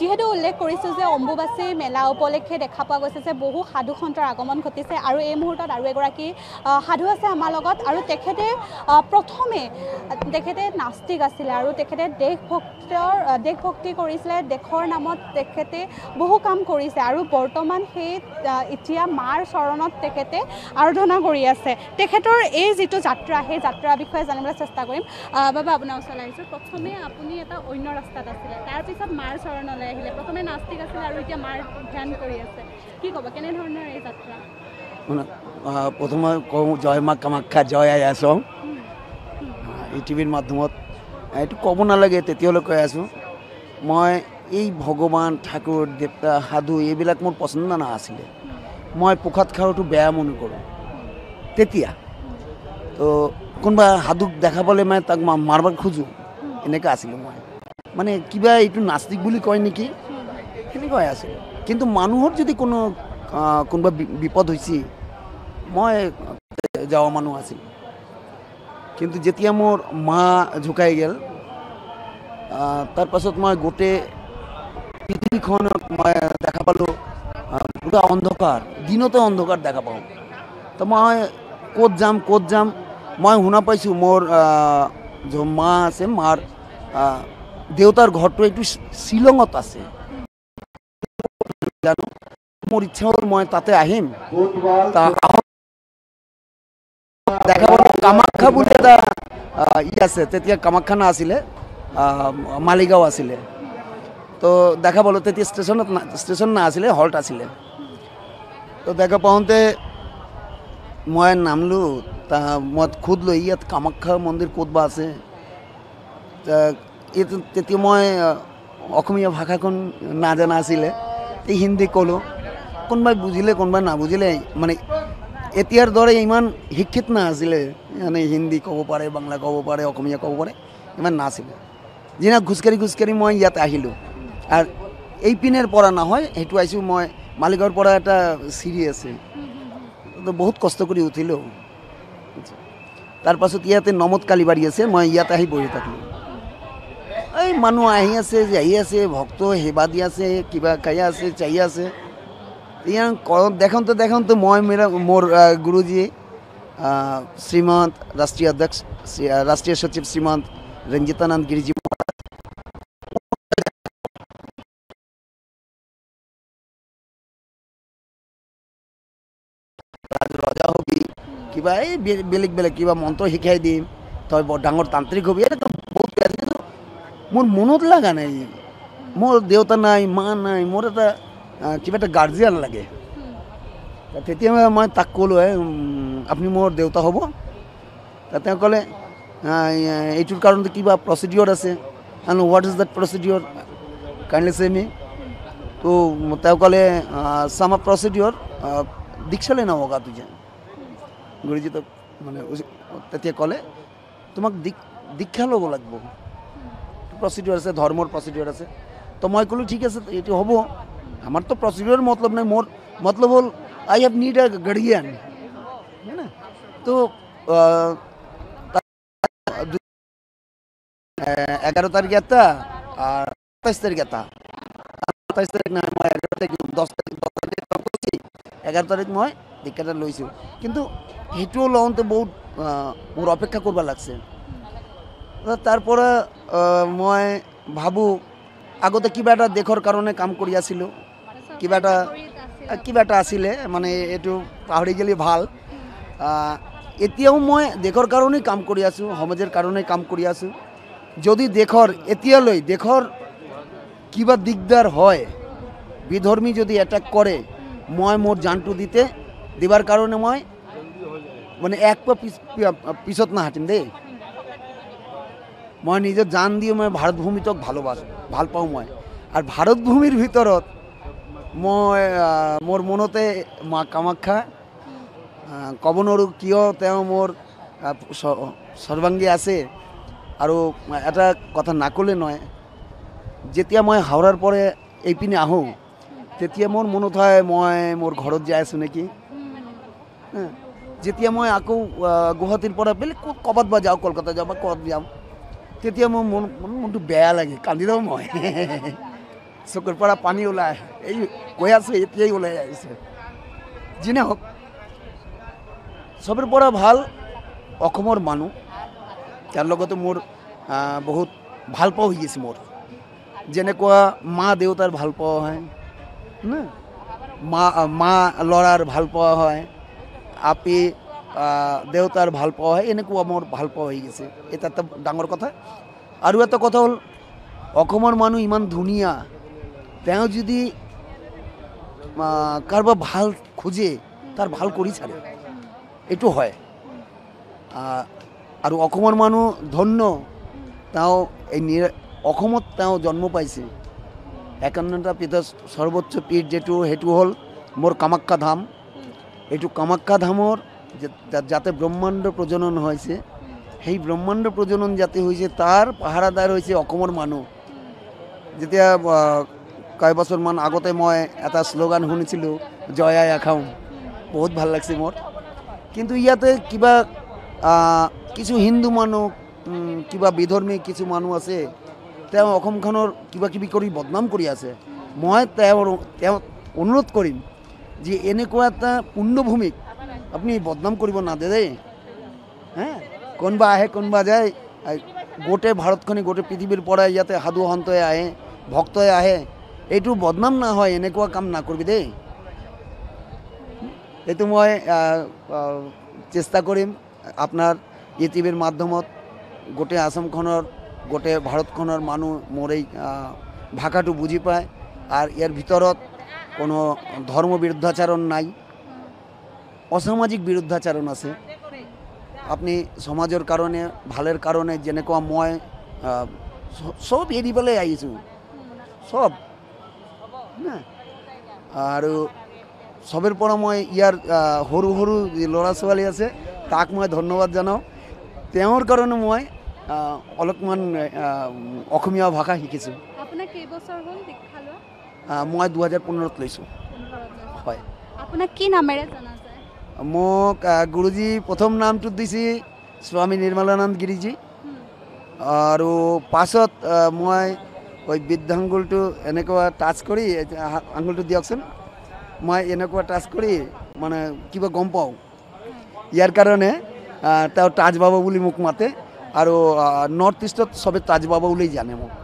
যিহেতু উল্লেখ কৰিছোঁ যে অম্বুবাচী মেলা উপলক্ষে দেখা পোৱা গৈছে যে বহু সাধু সন্তৰ আগমন ঘটিছে আৰু এই মুহূৰ্তত আৰু এগৰাকী সাধু আছে আমাৰ লগত আৰু তেখেতে প্ৰথমে তেখেতে নাস্তিক আছিলে আৰু তেখেতে দেশভক্তৰ দেশভক্তি কৰিছিলে দেশৰ নামত তেখেতে বহু কাম কৰিছে আৰু বৰ্তমান সেই এতিয়া মাৰ চৰণত তেখেতে আৰাধনা কৰি আছে তেখেতৰ এই যিটো যাত্ৰা সেই যাত্ৰাৰ বিষয়ে জানিবলৈ চেষ্টা কৰিম বাবা আপোনাৰ ওচৰলৈ আহিছোঁ প্ৰথমে আপুনি এটা অন্য ৰাস্তাত আছিলে তাৰপিছত মাৰ চৰণত ভ্ৰমণলৈ আহিলে প্ৰথমে নাস্তিক আছিল আৰু এতিয়া মাৰ ধ্যান কৰি আছে কি ক'ব কেনেধৰণৰ এই যাত্ৰা প্ৰথমে কওঁ জয় মা কামাখ্যা জয় আই আছোঁ ই টিভিৰ মাধ্যমত এইটো ক'ব নালাগে তেতিয়ালৈ কৈ আছোঁ মই এই ভগৱান ঠাকুৰ দেৱতা সাধু এইবিলাক মোৰ পচন্দ নাছিলে মই পোখাত খাৰুটো বেয়া মন কৰোঁ তেতিয়া তো কোনোবা সাধুক দেখাবলৈ মানে তাক মাৰিব খোজোঁ এনেকুৱা আছিলোঁ মই মানে কিবা এইটো নাস্তিক বুলি কয় নেকি সেনেকুৱাই আছে কিন্তু মানুহৰ যদি কোনো কোনোবা বিপদ হৈছে মই যাওঁ মানুহ আছিল কিন্তু যেতিয়া মোৰ মা জোকাই গ'ল তাৰপাছত মই গোটেই পৃথিৱীখনত মই দেখা পালোঁ পুৰা অন্ধকাৰ দিনতে অন্ধকাৰ দেখা পাওঁ তো মই ক'ত যাম ক'ত যাম মই শুনা পাইছোঁ মোৰ মা আছে মাৰ দেউতাৰ ঘৰটো এইটো শ্বিলঙত আছে জানো মোৰ ইচ্ছা হ'ল মই তাতে আহিম দেখা পালোঁ কামাখ্যা বুলি এটা ই আছে তেতিয়া কামাখ্যা না আছিলে মালিগাঁও আছিলে তো দেখা পালো তেতিয়া ষ্টেচনত ষ্টেচন না আছিলে হল্ট আছিলে তো দেখা পাওঁতে মই নামলো তা মই খুদ লৈ ইয়াত কামাখ্যা মন্দিৰ ক'তবা আছে তেতিয়া মই অসমীয়া ভাষাখন নাজানা আছিলে এই হিন্দী ক'লোঁ কোনোবাই বুজিলে কোনোবাই নাবুজিলে মানে এতিয়াৰ দৰে ইমান শিক্ষিত নাছিলে মানে হিন্দী ক'ব পাৰে বাংলা ক'ব পাৰে অসমীয়া ক'ব পাৰে ইমান নাছিলে যিনা খোজকাঢ়ি খোজকাঢ়ি মই ইয়াত আহিলোঁ আৰু এইপিনৰ পৰা নহয় সেইটো আহিছোঁ মই মালিকৰ পৰা এটা চিৰি আছে বহুত কষ্ট কৰি উঠিলোঁ তাৰপাছত ইয়াতে নমদ কালিবাৰী আছে মই ইয়াত আহি বহি থাকিলোঁ এই মানুহ আহি আছে যাই আছে ভক্ত সেৱা দি আছে কিবা খাই আছে চাই আছে ইয়াৰ কৰ দেখোঁতে দেখোঁতে মই মেৰা মোৰ গুৰুজী শ্ৰীমন্ত ৰাষ্ট্ৰীয় অধ্যক্ষ ৰাষ্ট্ৰীয় সচিব শ্ৰীমন্ত ৰঞ্জিতানন্দ গিৰিজী ৰজা হবি কিবা এই বেলেগ বেলেগ কিবা মন্ত্ৰ শিকাই দিম তই বৰ ডাঙৰ তান্ত্ৰিক হবি এনেকৈ মোৰ মনত লগা নাই মোৰ দেউতা নাই মা নাই মোৰ এটা কিবা এটা গাৰ্জিয়ান লাগে তেতিয়া মই তাক ক'লোঁ আপুনি মোৰ দেউতা হ'ব তেওঁ ক'লে এইটোৰ কাৰণে কিবা প্ৰচিডিঅ'ৰ আছে আন what is that procedure kindly চেমি তো তেওঁ ক'লে চামা প্ৰচিডিঅ'ৰ দীক্ষালে নহগা তুই যে গুৰুজীতক মানে তেতিয়া ক'লে তোমাক দীক্ষা ল'ব লাগিব প্রসিডিওর আছে ধর্মর প্রসিডিওর আছে তো মই ক'লোঁ ঠিক আছে এটি হ'ব আমার তো প্রসিডিওর মতলব নাই মোর মতলব হ'ল I have need a guardian তো এগারো তারিখ একটা আর সাতাইশ তারিখ একটা সাতাইশ তারিখ না মই এগারো তারিখ দশ তারিখ দশ তারিখ এগারো তারিখ মই দীক্ষাটা লইছি কিন্তু সেইটোও লওঁতে বহুত মোৰ অপেক্ষা কৰিব লাগছে তাৰপৰা মই ভাবোঁ আগতে কিবা এটা দেশৰ কাৰণে কাম কৰি আছিলোঁ কিবা এটা কিবা এটা আছিলে মানে এইটো পাহৰি গ'লে ভাল এতিয়াও মই দেশৰ কাৰণেই কাম কৰি আছোঁ সমাজৰ কাৰণেই কাম কৰি আছোঁ যদি দেশৰ এতিয়ালৈ দেশৰ কিবা দিগদাৰ হয় বিধৰ্মী যদি এটেক কৰে মই মোৰ জানটো দিতে দিবাৰ কাৰণে মই মানে এক পিছত নাহাতিম দেই মই নিজৰ জান দি মই ভাৰতভূমিটোক ভালোবাছোঁ ভাল পাওঁ মই আৰু ভাৰতভূমিৰ ভিতৰত মই মোৰ মনতে মা কামাখ্যা ক'ব নোৱাৰোঁ কিয় তেওঁ মোৰ সৰ্বাংগী আছে আৰু এটা কথা নাকলে নহয় যেতিয়া মই হাওৰাৰ পৰা এইপিনে আহোঁ তেতিয়া মোৰ মনত হয় মই মোৰ ঘৰত যাই আছোঁ নেকি যেতিয়া মই আকৌ গুৱাহাটীৰ পৰা বেলেগ ক'ৰবাত বা যাওঁ কলকাতা যাওঁ বা ক'ৰবাত যাওঁ তেতিয়া মোৰ মন মনটো বেয়া লাগে কান্দি দিওঁ মই চকুৰ পৰা পানী ওলাই আহে এই কৈ আছোঁ এতিয়াই ওলাই আহিছে যি নহওক চবৰ পৰা ভাল অসমৰ মানুহ তাৰ লগতো মোৰ বহুত ভালপাওঁ হৈ গৈছে মোৰ যেনেকুৱা মা দেউতাৰ ভাল পোৱা হয় মা মা ল'ৰাৰ পোৱা হয় আপী দেউতাৰ ভাল পোৱা হয় এনেকুৱা মোৰ ভাল পোৱা হৈ গৈছে এটা এটা ডাঙৰ কথা আৰু এটা কথা হ'ল অসমৰ মানুহ ইমান ধুনীয়া তেওঁ যদি কাৰোবাৰ ভাল খোজে তাৰ ভাল কৰি চাৰে এইটো হয় আৰু অসমৰ মানুহ ধন্য তেওঁ এই নি অসমত তেওঁ জন্ম পাইছে একান্নটা পীঠৰ সৰ্বোচ্চ পীঠ যিটো সেইটো হ'ল মোৰ কামাখ্যা ধাম এইটো কামাখ্যা ধামৰ যাতে ব্রহ্মাণ্ড প্রজনন হয়েছে সেই ব্রহ্মাণ্ড প্রজনন যাতে হয়েছে তার পাহারাদার হয়েছে মানুষ যেটা কয় বছর মান আগতে মই এটা শ্লোগান শুনেছিল জয়া এখাম বহুত ভাল লাগছে মোট কিন্তু ইয়াতে কিবা কিছু হিন্দু মানুষ কিবা বিধর্মী কিছু মানুষ আছে কিবা কিবি করে বদনাম করে আছে মানে অনুরোধ করিম যে এনেকা একটা পুণ্যভূমিক আপনি বদনাম করিব না দে হ্যাঁ কোনবা আহে কোনবা যায় গোটে ভারতখনি গোটে পৃথিবীর পরে ইয়াতে সাধু সন্তই আহে ভক্তই আহে এইটো বদনাম না হয় এনেকুৱা কাম নাকৰিবি দেই এইটো মই চেষ্টা কৰিম আপোনাৰ ই মাধ্যমত গোটেই আসামখনৰ গোটেই ভাৰতখনৰ মানুহ মোৰ এই ভাষাটো বুজি পায় আৰু ইয়াৰ ভিতৰত কোনো ধৰ্ম বিৰুদ্ধাচৰণ নাই অসামাজিক বিরুদ্ধাচরণ আছে আপনি সমাজের কারণে ভালের কারণে যে ময় সব এড়বলে আইছো সব আর সবের পর ইয়ার হরু হরু লড়া ছালী আছে তাক মানে ধন্যবাদ জানাও তেওঁৰ কাৰণে মানে অলপমান অসমীয়া ভাষা শিকিছো মানে দু হাজাৰ পনেৰো লো হয় আপনাৰ কি নামে জানা মোক গুৰুজী প্ৰথম নামটো দিছে স্বামী নিৰ্মলানন্দ গিৰিজী আৰু পাছত মই ওই বৃদ্ধাংগুলটো এনেকুৱা টাচ কৰি আঙুলটো দিয়কচোন মই এনেকুৱা টাচ কৰি মানে কিবা গম পাওঁ ইয়াৰ কাৰণে তেওঁ টাচ বাবা বুলি মোক মাতে আৰু নৰ্থ ইষ্টত চবে টাচ বাবা বুলি জানে মোক